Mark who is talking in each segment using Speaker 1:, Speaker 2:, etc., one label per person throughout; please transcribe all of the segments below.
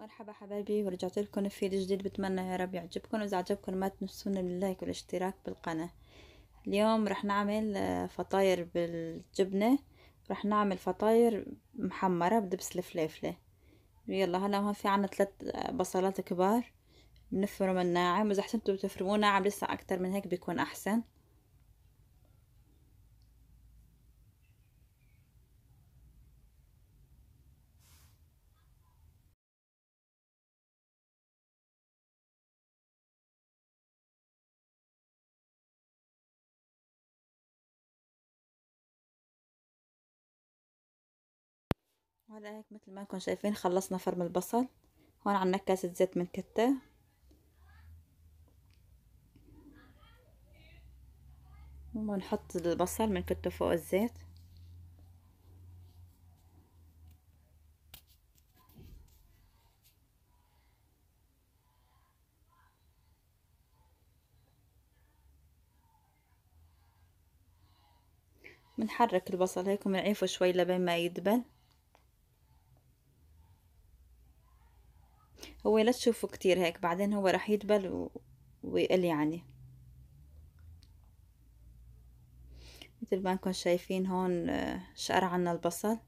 Speaker 1: مرحبا حبايبي ورجعت لكم في فيديو جديد بتمنى يا رب يعجبكم واذا عجبكم ما تنسون اللايك والاشتراك بالقناه اليوم رح نعمل آه، فطاير بالجبنه رح نعمل فطاير محمره بدبس الفليفله يلا هلا هون في عنا ثلاث بصلات كبار بنفرم الناعم واذا حسنتوا بتفرموه ناعم لسه اكتر من هيك بيكون احسن وهلا هيك مثل ما انكم شايفين خلصنا فرم البصل هون عنا كاسة زيت من كتة وبنحط البصل من كتة فوق الزيت بنحرك البصل هيك ومنعيفه شوي لبين ما يدبل هو لا تشوفه كتير هيك بعدين هو راح يدبل و... ويقل يعني مثل ما انكم شايفين هون آه، شقر عنا البصل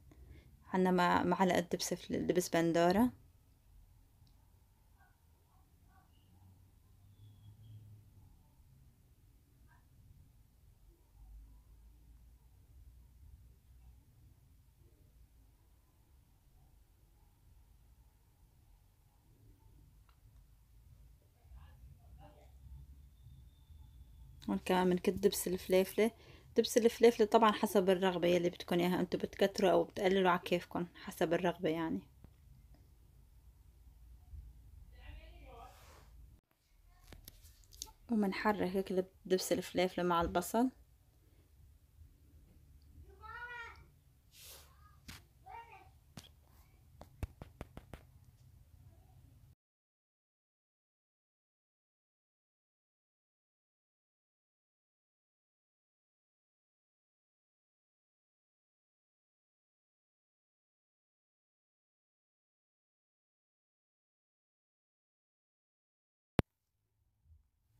Speaker 1: عنا معلقة دبس دبس بندورة هون كمان بنكت دبس الفلافله دبس الفلافله طبعا حسب الرغبه يلي بتكون اياها انتم بتكتروا او بتقللوا على كيفكم حسب الرغبه يعني ومنحرك هيك دبس الفلافله مع البصل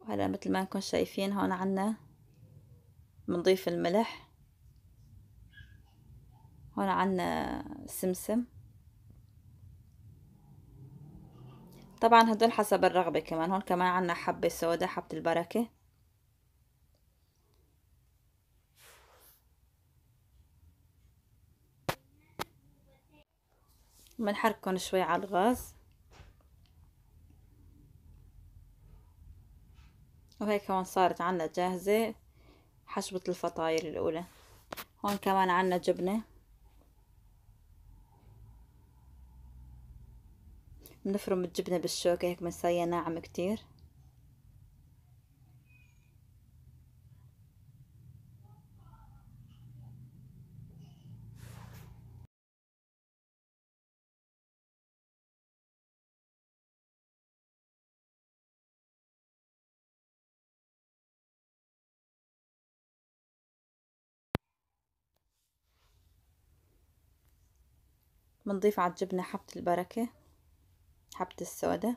Speaker 1: وهلا مثل ما انكم شايفين هون عنا بنضيف الملح هون عنا سمسم طبعا هدول حسب الرغبة كمان هون كمان عنا حبة سودا حبة البركة بنحركن شوي على الغاز وهيك كمان صارت عنا جاهزة حشوة الفطاير الأولى هون كمان عنا جبنة بنفرم الجبنة بالشوكة هيك بنصير ناعم كتير بنضيف على الجبنة حبة البركة حبة السودة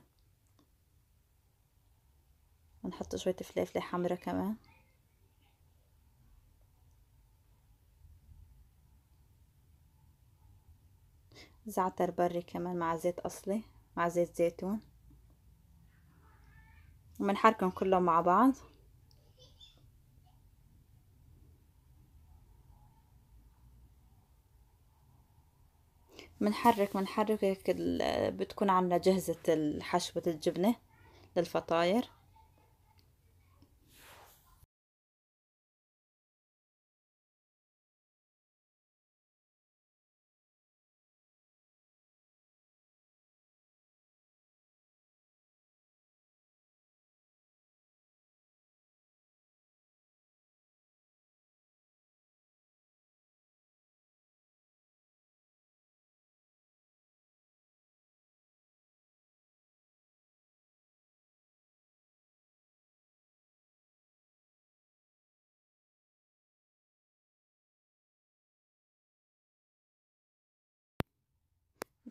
Speaker 1: ونحط شوية فلفلة حمرا كمان زعتر بري كمان مع زيت أصلي مع زيت زيتون ومنحركهم كلهم مع بعض منحرك منحرك هيك بتكون عاملة جهزة حشوة الجبنة للفطاير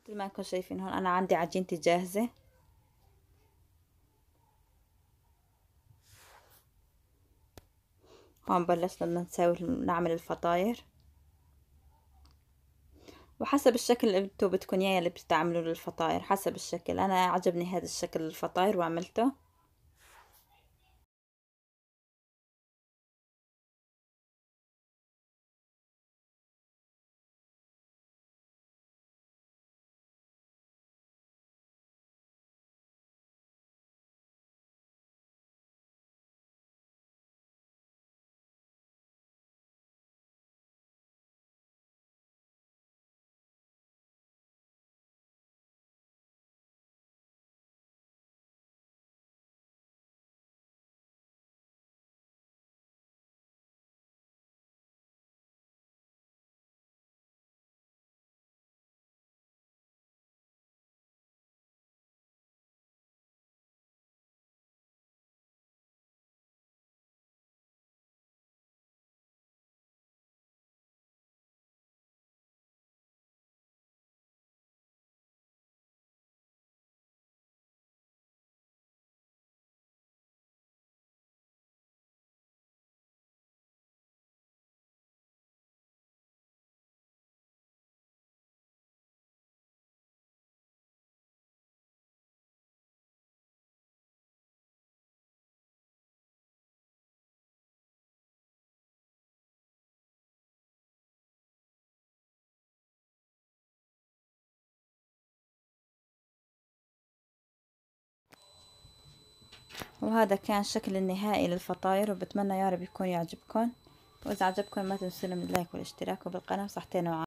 Speaker 1: مثل ما انكم شايفين هون انا عندي عجينتي جاهزه هون بلشنا بدنا نساوي نعمل الفطاير وحسب الشكل اللي انتو بدكم اياه اللي بتستعملوه للفطاير حسب الشكل انا عجبني هذا الشكل الفطاير وعملته وهذا كان الشكل النهائي للفطاير وبتمنى يارب يكون يعجبكم وإذا عجبكم ما تنسوا من اللايك والاشتراك وبالقناة وصحتين وعافية